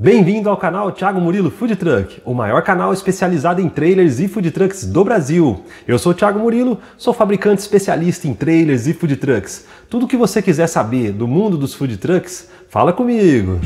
Bem-vindo ao canal Thiago Murilo Food Truck, o maior canal especializado em trailers e food trucks do Brasil. Eu sou Thiago Murilo, sou fabricante especialista em trailers e food trucks. Tudo o que você quiser saber do mundo dos food trucks, fala comigo.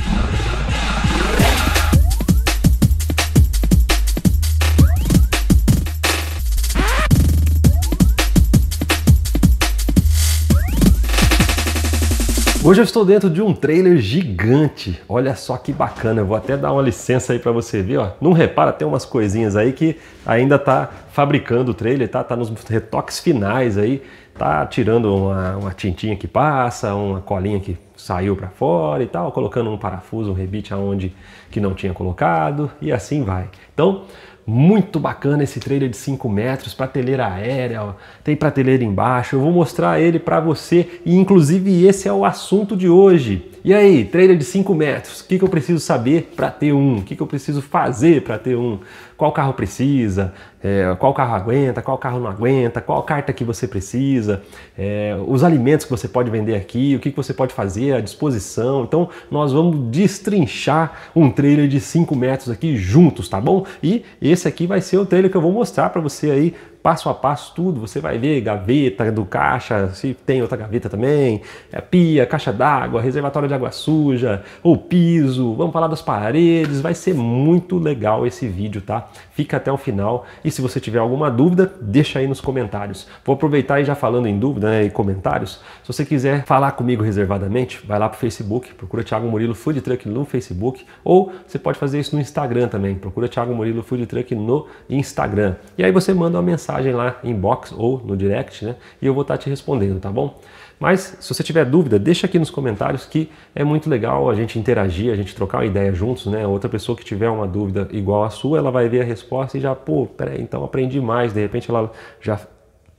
Hoje eu estou dentro de um trailer gigante. Olha só que bacana. Eu vou até dar uma licença aí para você ver, ó. Não repara, tem umas coisinhas aí que ainda está fabricando o trailer, tá? Tá nos retoques finais aí. Tá tirando uma, uma tintinha que passa, uma colinha que saiu para fora e tal, colocando um parafuso, um rebite aonde que não tinha colocado e assim vai. Então, muito bacana esse trailer de 5 metros, prateleira aérea, ó, tem prateleira embaixo. Eu vou mostrar ele para você e inclusive esse é o assunto de hoje. E aí, trailer de 5 metros, o que, que eu preciso saber para ter um? O que, que eu preciso fazer para ter um? Qual carro precisa? É, qual carro aguenta? Qual carro não aguenta? Qual carta que você precisa? É, os alimentos que você pode vender aqui? O que, que você pode fazer? A disposição? Então, nós vamos destrinchar um trailer de 5 metros aqui juntos, tá bom? E esse aqui vai ser o trailer que eu vou mostrar para você aí passo a passo tudo, você vai ver gaveta do caixa, se tem outra gaveta também, é, pia, caixa d'água, reservatório de água suja, o piso, vamos falar das paredes, vai ser muito legal esse vídeo, tá? Fica até o final e se você tiver alguma dúvida, deixa aí nos comentários. Vou aproveitar e já falando em dúvida né, e comentários, se você quiser falar comigo reservadamente, vai lá pro Facebook, procura Thiago Murilo Food Truck no Facebook ou você pode fazer isso no Instagram também, procura Thiago Murilo Food Truck no Instagram. E aí você manda uma mensagem mensagem lá, inbox ou no direct, né? E eu vou estar tá te respondendo, tá bom? Mas se você tiver dúvida, deixa aqui nos comentários que é muito legal a gente interagir, a gente trocar uma ideia juntos, né? Outra pessoa que tiver uma dúvida igual à sua, ela vai ver a resposta e já, pô, peraí, então aprendi mais. De repente ela já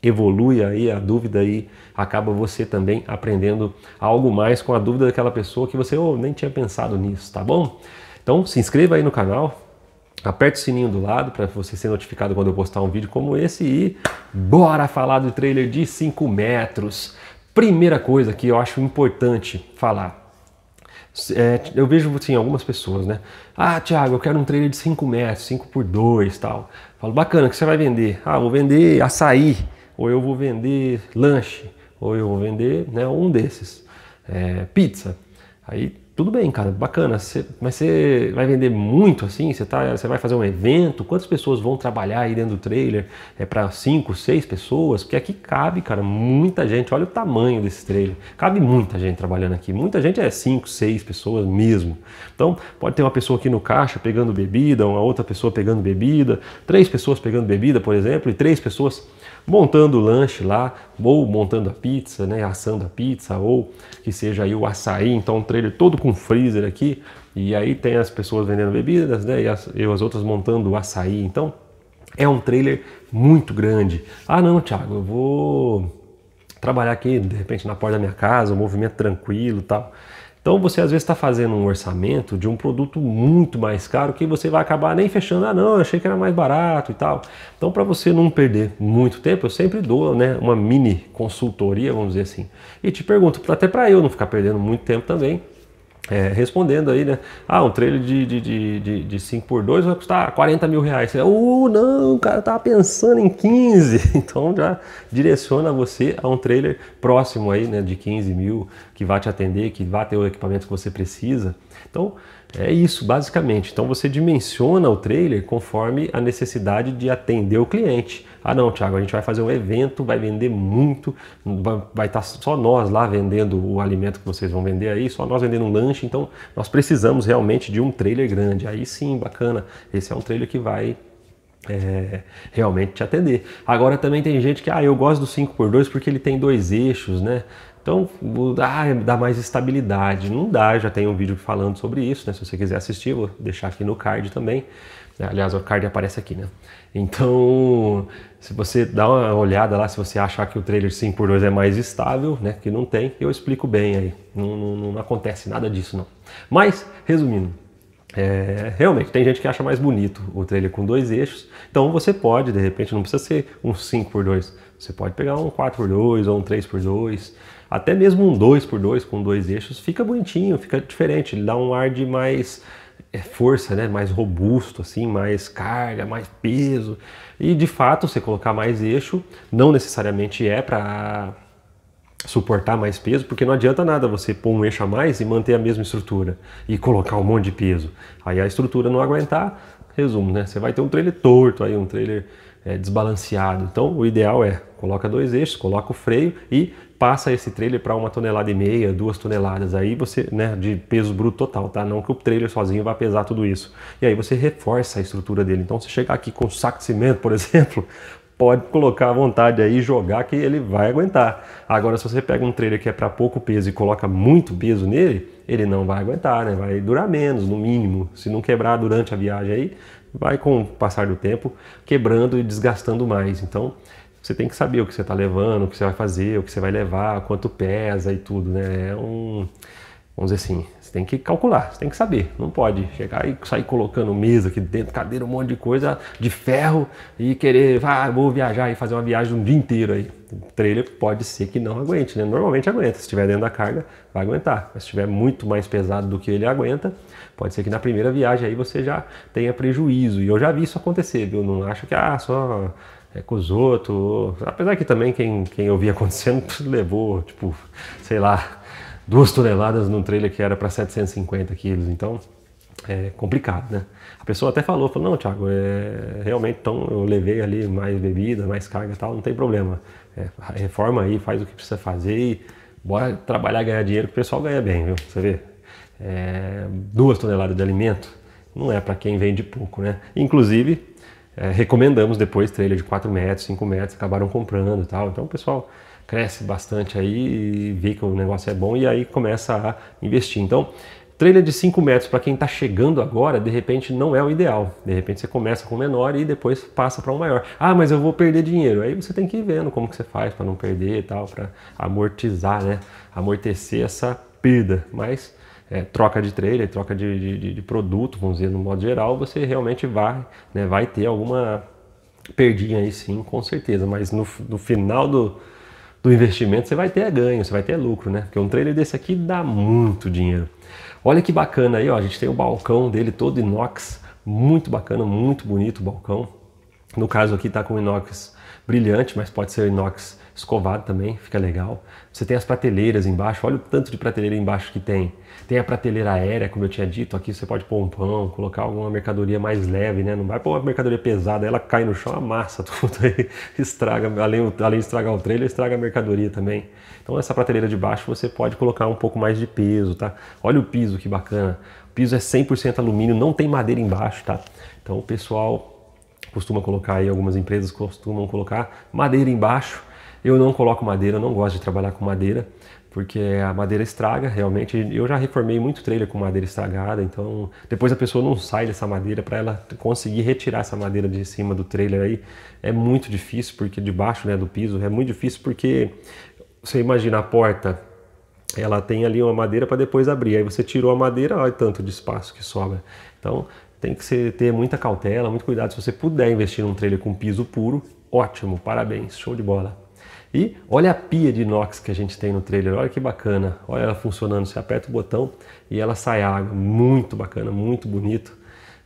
evolui aí a dúvida e acaba você também aprendendo algo mais com a dúvida daquela pessoa que você oh, nem tinha pensado nisso, tá bom? Então se inscreva aí no canal, Aperta o sininho do lado para você ser notificado quando eu postar um vídeo como esse e bora falar do trailer de 5 metros. Primeira coisa que eu acho importante falar. É, eu vejo assim, algumas pessoas, né? Ah, Thiago, eu quero um trailer de 5 metros, 5 por 2 tal. Falo, bacana, o que você vai vender? Ah, vou vender açaí, ou eu vou vender lanche, ou eu vou vender né, um desses. É, pizza. Aí tudo bem, cara, bacana, cê, mas você vai vender muito assim? Você tá, vai fazer um evento? Quantas pessoas vão trabalhar aí dentro do trailer? É para cinco, seis pessoas? Porque aqui cabe, cara, muita gente. Olha o tamanho desse trailer. Cabe muita gente trabalhando aqui. Muita gente é cinco, seis pessoas mesmo. Então, pode ter uma pessoa aqui no caixa pegando bebida, uma outra pessoa pegando bebida, três pessoas pegando bebida, por exemplo, e três pessoas montando o lanche lá, ou montando a pizza, né, assando a pizza, ou que seja aí o açaí, então um trailer todo com freezer aqui, e aí tem as pessoas vendendo bebidas, né, e as, as outras montando o açaí, então é um trailer muito grande. Ah não, Thiago, eu vou trabalhar aqui, de repente, na porta da minha casa, um movimento tranquilo e tal. Então você às vezes está fazendo um orçamento de um produto muito mais caro que você vai acabar nem fechando. Ah, não, achei que era mais barato e tal. Então para você não perder muito tempo, eu sempre dou né, uma mini consultoria, vamos dizer assim. E te pergunto, até para eu não ficar perdendo muito tempo também, é, respondendo aí, né? Ah, um trailer de, de, de, de, de 5x2 vai custar 40 mil reais. Você, oh, não, o cara tava pensando em 15. Então já direciona você a um trailer próximo aí, né? De 15 mil, que vai te atender, que vai ter o equipamento que você precisa. Então, é isso, basicamente. Então você dimensiona o trailer conforme a necessidade de atender o cliente. Ah, não, Thiago, a gente vai fazer um evento, vai vender muito, vai estar tá só nós lá vendendo o alimento que vocês vão vender aí, só nós vendendo um lanche. Então nós precisamos realmente de um trailer grande. Aí sim, bacana. Esse é um trailer que vai é, realmente te atender. Agora também tem gente que, ah, eu gosto do 5x2 porque ele tem dois eixos, né? Então, ah, dá mais estabilidade. Não dá, já tem um vídeo falando sobre isso, né? Se você quiser assistir, vou deixar aqui no card também. É, aliás, o card aparece aqui, né? Então, se você dá uma olhada lá, se você achar que o trailer 5x2 é mais estável, né? Que não tem, eu explico bem aí. Não, não, não acontece nada disso, não. Mas, resumindo, é, realmente, tem gente que acha mais bonito o trailer com dois eixos, então você pode, de repente, não precisa ser um 5x2, você pode pegar um 4x2 ou um 3x2, até mesmo um 2x2 com dois eixos fica bonitinho, fica diferente, ele dá um ar de mais é, força, né? mais robusto, assim, mais carga, mais peso. E de fato, você colocar mais eixo não necessariamente é para suportar mais peso, porque não adianta nada você pôr um eixo a mais e manter a mesma estrutura e colocar um monte de peso. Aí a estrutura não aguentar, resumo, né? Você vai ter um trailer torto aí, um trailer é, desbalanceado. Então, o ideal é coloca dois eixos, coloca o freio e passa esse trailer para uma tonelada e meia, duas toneladas aí você, né, de peso bruto total, tá? Não que o trailer sozinho vá pesar tudo isso. E aí você reforça a estrutura dele. Então, se chegar aqui com um saco de cimento, por exemplo, pode colocar à vontade aí jogar que ele vai aguentar. Agora, se você pega um trailer que é para pouco peso e coloca muito peso nele, ele não vai aguentar, né? Vai durar menos, no mínimo. Se não quebrar durante a viagem aí, vai com o passar do tempo quebrando e desgastando mais. Então, você tem que saber o que você está levando, o que você vai fazer, o que você vai levar, quanto pesa e tudo, né? É um vamos dizer assim, você tem que calcular, você tem que saber. Não pode chegar e sair colocando mesa aqui dentro, cadeira, um monte de coisa de ferro e querer, ah, vou viajar e fazer uma viagem um dia inteiro aí. O trailer pode ser que não aguente, né? Normalmente aguenta, se estiver dentro da carga, vai aguentar. Mas se estiver muito mais pesado do que ele aguenta, pode ser que na primeira viagem aí você já tenha prejuízo. E eu já vi isso acontecer, viu? Não acho que, ah, só é, outros, Apesar que também quem, quem eu vi acontecendo levou, tipo, sei lá, duas toneladas num trailer que era para 750 quilos. Então, é complicado, né? A pessoa até falou, falou, não, Thiago, é, realmente, então eu levei ali mais bebida, mais carga e tal, não tem problema. É, reforma aí, faz o que precisa fazer e bora trabalhar, ganhar dinheiro, que o pessoal ganha bem, viu? Você vê? É, duas toneladas de alimento não é para quem vende pouco, né? Inclusive, é, recomendamos depois trailer de 4 metros, 5 metros, acabaram comprando e tal. Então, pessoal cresce bastante aí e vê que o negócio é bom e aí começa a investir. Então, trailer de 5 metros para quem está chegando agora, de repente não é o ideal. De repente você começa com o menor e depois passa para o um maior. Ah, mas eu vou perder dinheiro. Aí você tem que ir vendo como que você faz para não perder e tal, para amortizar, né? Amortecer essa perda. Mas é, troca de trailer, troca de, de, de, produto, vamos dizer, no modo geral, você realmente vai, né, vai ter alguma perdinha aí sim, com certeza. Mas no, no final do, do investimento, você vai ter ganho, você vai ter lucro, né? Porque um trailer desse aqui dá muito dinheiro. Olha que bacana aí, ó, a gente tem o balcão dele todo inox, muito bacana, muito bonito o balcão. No caso aqui tá com inox brilhante, mas pode ser inox escovado também, fica legal. Você tem as prateleiras embaixo, olha o tanto de prateleira embaixo que tem. Tem a prateleira aérea, como eu tinha dito, aqui você pode pôr um pão, colocar alguma mercadoria mais leve, né? Não vai pôr uma mercadoria pesada, ela cai no chão, amassa tudo aí, estraga, além, além de estragar o trailer, estraga a mercadoria também. Então essa prateleira de baixo você pode colocar um pouco mais de peso, tá? Olha o piso, que bacana. O piso é 100% alumínio, não tem madeira embaixo, tá? Então o pessoal costuma colocar aí, algumas empresas costumam colocar madeira embaixo, eu não coloco madeira, eu não gosto de trabalhar com madeira, porque a madeira estraga realmente. Eu já reformei muito trailer com madeira estragada, então depois a pessoa não sai dessa madeira para ela conseguir retirar essa madeira de cima do trailer aí é muito difícil porque debaixo né, do piso é muito difícil porque você imagina a porta ela tem ali uma madeira para depois abrir. Aí você tirou a madeira, olha tanto de espaço que sobra. Então tem que ser, ter muita cautela, muito cuidado. Se você puder investir num trailer com piso puro, ótimo, parabéns, show de bola. E olha a pia de inox que a gente tem no trailer, olha que bacana, olha ela funcionando, você aperta o botão e ela sai água, muito bacana, muito bonito,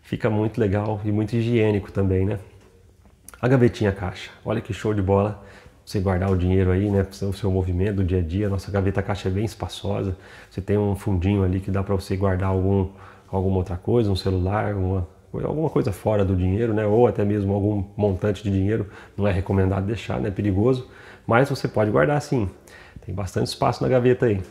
fica muito legal e muito higiênico também, né? A gavetinha caixa, olha que show de bola, você guardar o dinheiro aí, né, o seu movimento do dia a dia, nossa gaveta caixa é bem espaçosa, você tem um fundinho ali que dá para você guardar algum, alguma outra coisa, um celular, uma, alguma coisa fora do dinheiro, né? Ou até mesmo algum montante de dinheiro, não é recomendado deixar, né? É perigoso. Mas você pode guardar sim. Tem bastante espaço na gaveta aí.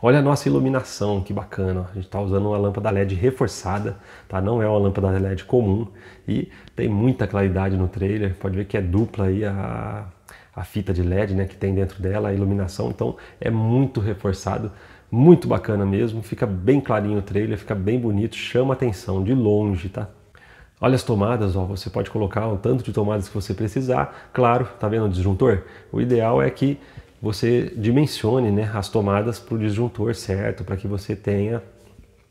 Olha a nossa iluminação, que bacana. A gente está usando uma lâmpada LED reforçada, tá? não é uma lâmpada LED comum e tem muita claridade no trailer. Pode ver que é dupla aí a, a fita de LED né, que tem dentro dela, a iluminação, então é muito reforçado, muito bacana mesmo. Fica bem clarinho o trailer, fica bem bonito, chama atenção de longe, tá? Olha as tomadas, ó, você pode colocar um tanto de tomadas que você precisar. Claro, tá vendo o disjuntor? O ideal é que você dimensione né, as tomadas para o disjuntor certo, para que você tenha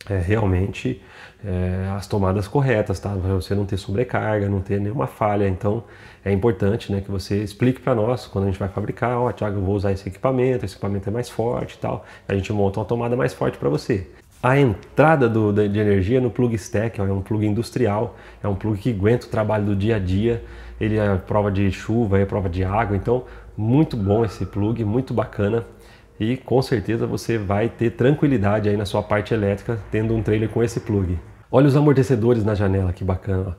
é, realmente é, as tomadas corretas, tá? Para você não ter sobrecarga, não ter nenhuma falha. Então é importante né, que você explique para nós quando a gente vai fabricar, ó, oh, Thiago, eu vou usar esse equipamento, esse equipamento é mais forte e tal. A gente monta uma tomada mais forte para você a entrada do, de energia no plug stack, é um plug industrial, é um plug que aguenta o trabalho do dia a dia, ele é prova de chuva, é prova de água, então muito bom esse plug, muito bacana e com certeza você vai ter tranquilidade aí na sua parte elétrica tendo um trailer com esse plug. Olha os amortecedores na janela, que bacana. Ó.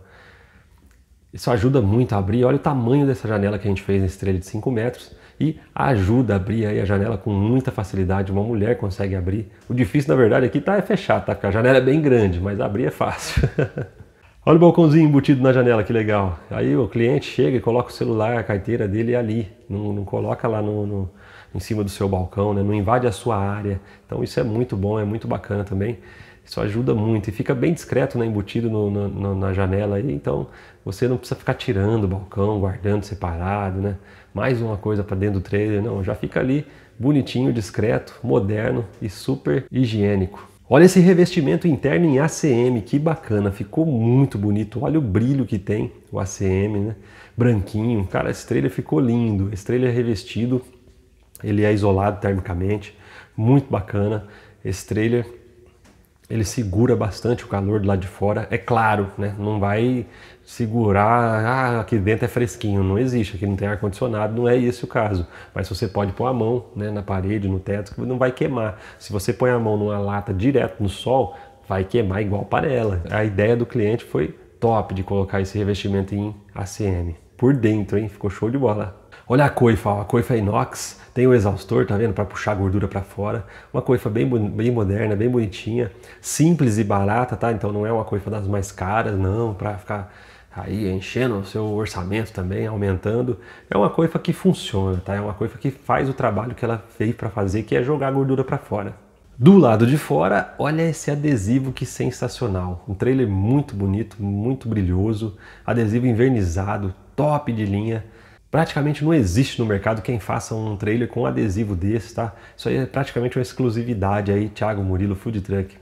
Isso ajuda muito a abrir, olha o tamanho dessa janela que a gente fez nesse trailer de 5 metros e ajuda a abrir aí a janela com muita facilidade. Uma mulher consegue abrir. O difícil, na verdade, aqui tá é fechar, tá? Porque a janela é bem grande, mas abrir é fácil. Olha o balcãozinho embutido na janela, que legal. Aí o cliente chega e coloca o celular, a carteira dele ali. Não, não coloca lá no, no, em cima do seu balcão, né? não invade a sua área. Então isso é muito bom, é muito bacana também. Isso ajuda muito e fica bem discreto, né, embutido no, no, na janela aí, então você não precisa ficar tirando o balcão, guardando separado, né? Mais uma coisa para dentro do trailer, não, já fica ali bonitinho, discreto, moderno e super higiênico. Olha esse revestimento interno em ACM, que bacana, ficou muito bonito. Olha o brilho que tem o ACM, né? Branquinho. Cara, esse trailer ficou lindo. Esse trailer é revestido, ele é isolado termicamente, muito bacana. Esse trailer ele segura bastante o calor do lado de fora. É claro, né? Não vai segurar, ah, aqui dentro é fresquinho. Não existe, aqui não tem ar-condicionado, não é esse o caso. Mas você pode pôr a mão né, na parede, no teto, que não vai queimar. Se você põe a mão numa lata direto no sol, vai queimar igual panela. É. A ideia do cliente foi top de colocar esse revestimento em ACM. Por dentro, hein? Ficou show de bola. Olha a coifa, a coifa inox, tem o exaustor, tá vendo? Para puxar a gordura para fora. Uma coifa bem, bem moderna, bem bonitinha, simples e barata, tá? Então não é uma coifa das mais caras, não, para ficar aí enchendo o seu orçamento também, aumentando. É uma coifa que funciona, tá? É uma coifa que faz o trabalho que ela fez para fazer, que é jogar a gordura para fora. Do lado de fora, olha esse adesivo que sensacional. Um trailer muito bonito, muito brilhoso, adesivo envernizado, top de linha. Praticamente não existe no mercado quem faça um trailer com adesivo desse, tá? Isso aí é praticamente uma exclusividade aí, Thiago Murilo Food Truck.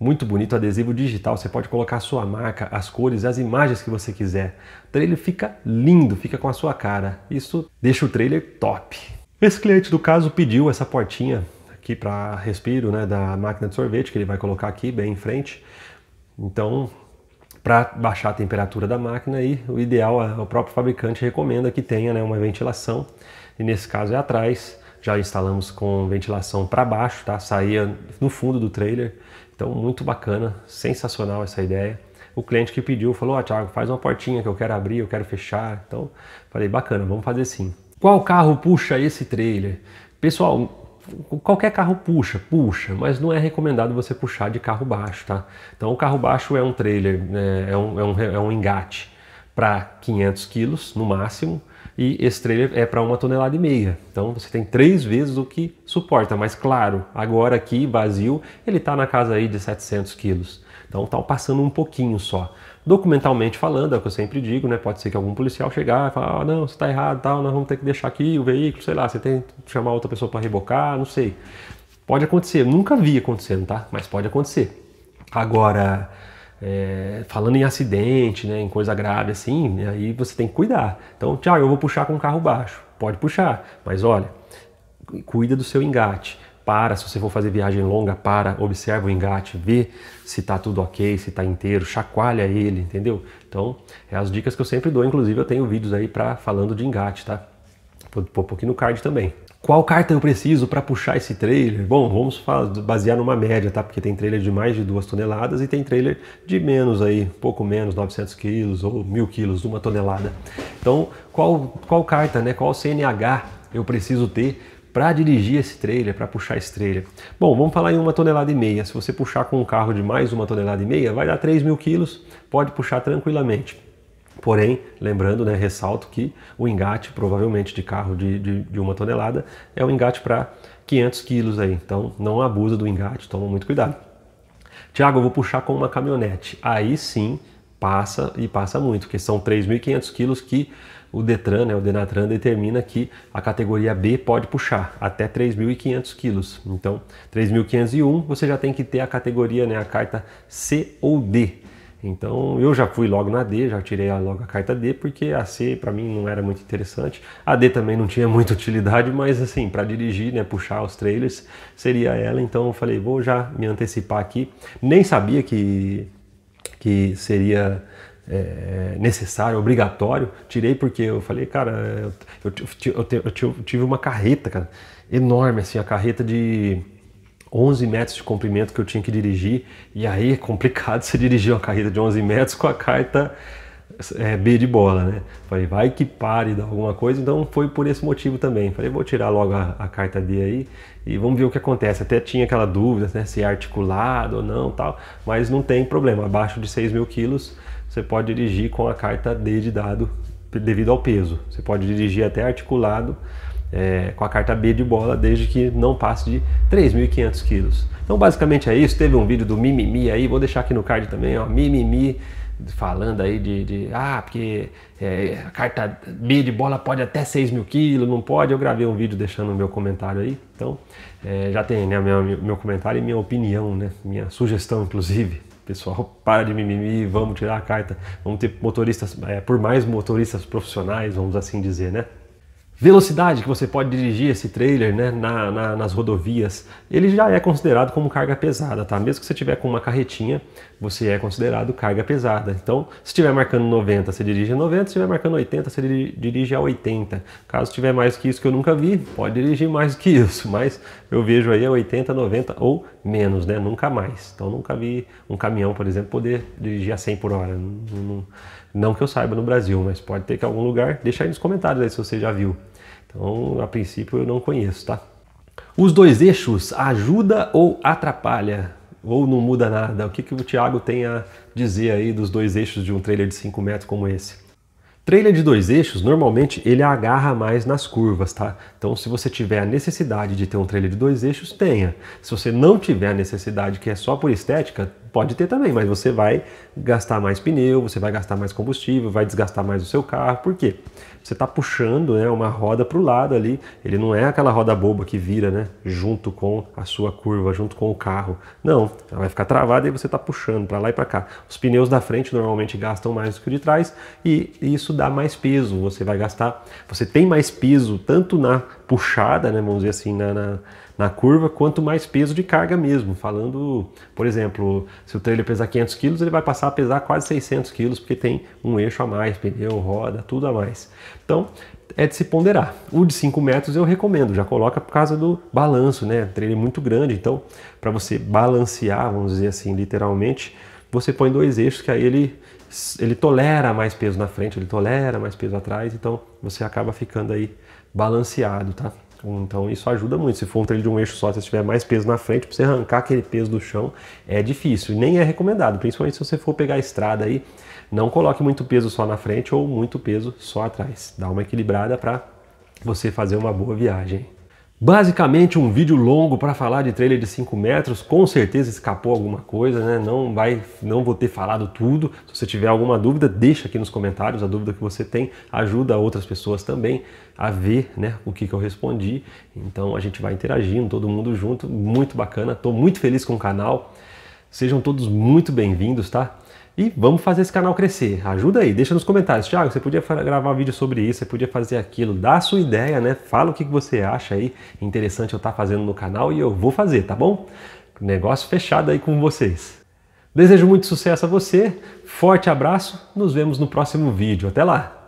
Muito bonito, adesivo digital, você pode colocar a sua marca, as cores, e as imagens que você quiser. O trailer fica lindo, fica com a sua cara. Isso deixa o trailer top. Esse cliente do caso pediu essa portinha aqui para respiro, né, da máquina de sorvete que ele vai colocar aqui bem em frente. Então, para baixar a temperatura da máquina e o ideal, é o próprio fabricante recomenda que tenha né, uma ventilação, e nesse caso é atrás, já instalamos com ventilação para baixo, tá? saía no fundo do trailer, então muito bacana, sensacional essa ideia. O cliente que pediu falou, ó Thiago, faz uma portinha que eu quero abrir, eu quero fechar, então falei, bacana, vamos fazer sim. Qual carro puxa esse trailer? Pessoal, qualquer carro puxa, puxa, mas não é recomendado você puxar de carro baixo, tá? Então o carro baixo é um trailer, né, é, um, é um, é um engate para 500 quilos no máximo e esse trailer é para uma tonelada e meia. Então você tem três vezes o que suporta, mas claro, agora aqui vazio ele está na casa aí de 700 quilos. Então tá passando um pouquinho só. Documentalmente falando, é o que eu sempre digo, né? Pode ser que algum policial chegar e falar, ah, não, você está errado, tal, nós vamos ter que deixar aqui o veículo, sei lá, você tem que chamar outra pessoa para rebocar, não sei. Pode acontecer, nunca vi acontecendo, tá? Mas pode acontecer. Agora, é, falando em acidente, né, em coisa grave assim, né, aí você tem que cuidar. Então, Tiago, eu vou puxar com o carro baixo. Pode puxar, mas olha, cuida do seu engate para, se você for fazer viagem longa, para, observa o engate, vê se está tudo ok, se está inteiro, chacoalha ele, entendeu? Então, é as dicas que eu sempre dou, inclusive eu tenho vídeos aí para falando de engate, tá? Vou pôr um pouquinho no card também. Qual carta eu preciso para puxar esse trailer? Bom, vamos basear numa média, tá? Porque tem trailer de mais de duas toneladas e tem trailer de menos aí, pouco menos, 900 quilos ou 1000 quilos, uma tonelada. Então, qual, qual carta, né? Qual CNH eu preciso ter para dirigir esse trailer, para puxar esse trailer? Bom, vamos falar em uma tonelada e meia. Se você puxar com um carro de mais uma tonelada e meia, vai dar 3 mil quilos, pode puxar tranquilamente. Porém, lembrando, né, ressalto que o engate, provavelmente de carro de, de, de uma tonelada, é um engate para 500 quilos aí. Então, não abusa do engate, toma muito cuidado. Tiago, eu vou puxar com uma caminhonete. Aí sim, passa e passa muito, porque são 3.500 quilos que o Detran, né, o Denatran, determina que a categoria B pode puxar até 3.500 quilos. Então, 3.501 você já tem que ter a categoria, né, a carta C ou D. Então eu já fui logo na D, já tirei logo a carta D, porque a C para mim não era muito interessante. A D também não tinha muita utilidade, mas assim, para dirigir, né, puxar os trailers, seria ela. Então eu falei, vou já me antecipar aqui. Nem sabia que, que seria é, necessário, obrigatório. Tirei porque eu falei, cara, eu, eu, eu, eu, tive uma carreta, cara, enorme, assim, a carreta de 11 metros de comprimento que eu tinha que dirigir. E aí é complicado você dirigir uma carreta de 11 metros com a carta é, B de bola, né? Falei, vai que pare de alguma coisa, então foi por esse motivo também. Falei, vou tirar logo a, a, carta D aí e vamos ver o que acontece. Até tinha aquela dúvida, né, se é articulado ou não tal, mas não tem problema, abaixo de 6 mil quilos você pode dirigir com a carta D de dado devido ao peso. Você pode dirigir até articulado é, com a carta B de bola, desde que não passe de 3.500 quilos. Então basicamente é isso. Teve um vídeo do Mimimi aí, vou deixar aqui no card também, ó, Mimimi falando aí de, de ah, porque é, a carta B de bola pode até 6.000 quilos, não pode. Eu gravei um vídeo deixando o meu comentário aí, então é, já tem né, meu, meu comentário e minha opinião, né, minha sugestão, inclusive pessoal para de mimimi, vamos tirar a carta, vamos ter motoristas, é, por mais motoristas profissionais, vamos assim dizer, né? Velocidade que você pode dirigir esse trailer né, na, na, nas rodovias, ele já é considerado como carga pesada, tá? Mesmo que você tiver com uma carretinha, você é considerado carga pesada. Então, se estiver marcando 90, você dirige a 90, se estiver marcando 80, você dirige a 80. Caso tiver mais que isso que eu nunca vi, pode dirigir mais que isso, mas eu vejo aí a 80, 90 ou menos, né? Nunca mais. Então nunca vi um caminhão, por exemplo, poder dirigir a 100 por hora. Não, não, não que eu saiba no Brasil, mas pode ter que algum lugar. Deixa aí nos comentários aí se você já viu. Então, a princípio eu não conheço, tá? Os dois eixos ajuda ou atrapalha? Ou não muda nada? O que, que o Thiago tem a dizer aí dos dois eixos de um trailer de 5 metros como esse? Trailer de dois eixos, normalmente ele agarra mais nas curvas, tá? Então, se você tiver a necessidade de ter um trailer de dois eixos, tenha. Se você não tiver a necessidade, que é só por estética, pode ter também, mas você vai gastar mais pneu, você vai gastar mais combustível, vai desgastar mais o seu carro, por quê? Você está puxando né, uma roda para o lado ali, ele não é aquela roda boba que vira né, junto com a sua curva, junto com o carro. Não, ela vai ficar travada e você está puxando para lá e para cá. Os pneus da frente normalmente gastam mais do que o de trás e isso dá mais peso, você vai gastar, você tem mais peso tanto na puxada, né, vamos dizer assim, na, na, na curva, quanto mais peso de carga mesmo. Falando, por exemplo, se o trailer pesar 500 kg, ele vai passar a pesar quase 600 kg, porque tem um eixo a mais, pneu, roda, tudo a mais. Então, é de se ponderar. O de 5 metros eu recomendo, já coloca por causa do balanço, né? O trailer é muito grande, então, para você balancear, vamos dizer assim, literalmente, você põe dois eixos que aí ele, ele tolera mais peso na frente, ele tolera mais peso atrás, então você acaba ficando aí balanceado, tá? Então isso ajuda muito. Se for um treino de um eixo só, se tiver mais peso na frente, para você arrancar aquele peso do chão, é difícil. E nem é recomendado, principalmente se você for pegar a estrada aí, não coloque muito peso só na frente ou muito peso só atrás. Dá uma equilibrada para você fazer uma boa viagem. Basicamente um vídeo longo para falar de trailer de 5 metros, com certeza escapou alguma coisa, né? Não vai, não vou ter falado tudo. Se você tiver alguma dúvida, deixa aqui nos comentários a dúvida que você tem, ajuda outras pessoas também a ver, né, o que, que eu respondi. Então a gente vai interagindo, todo mundo junto, muito bacana. Estou muito feliz com o canal. Sejam todos muito bem-vindos, tá? E vamos fazer esse canal crescer. Ajuda aí, deixa nos comentários. Thiago, você podia gravar um vídeo sobre isso, você podia fazer aquilo. Dá a sua ideia, né? Fala o que você acha aí interessante eu estar tá fazendo no canal e eu vou fazer, tá bom? Negócio fechado aí com vocês. Desejo muito sucesso a você, forte abraço, nos vemos no próximo vídeo. Até lá!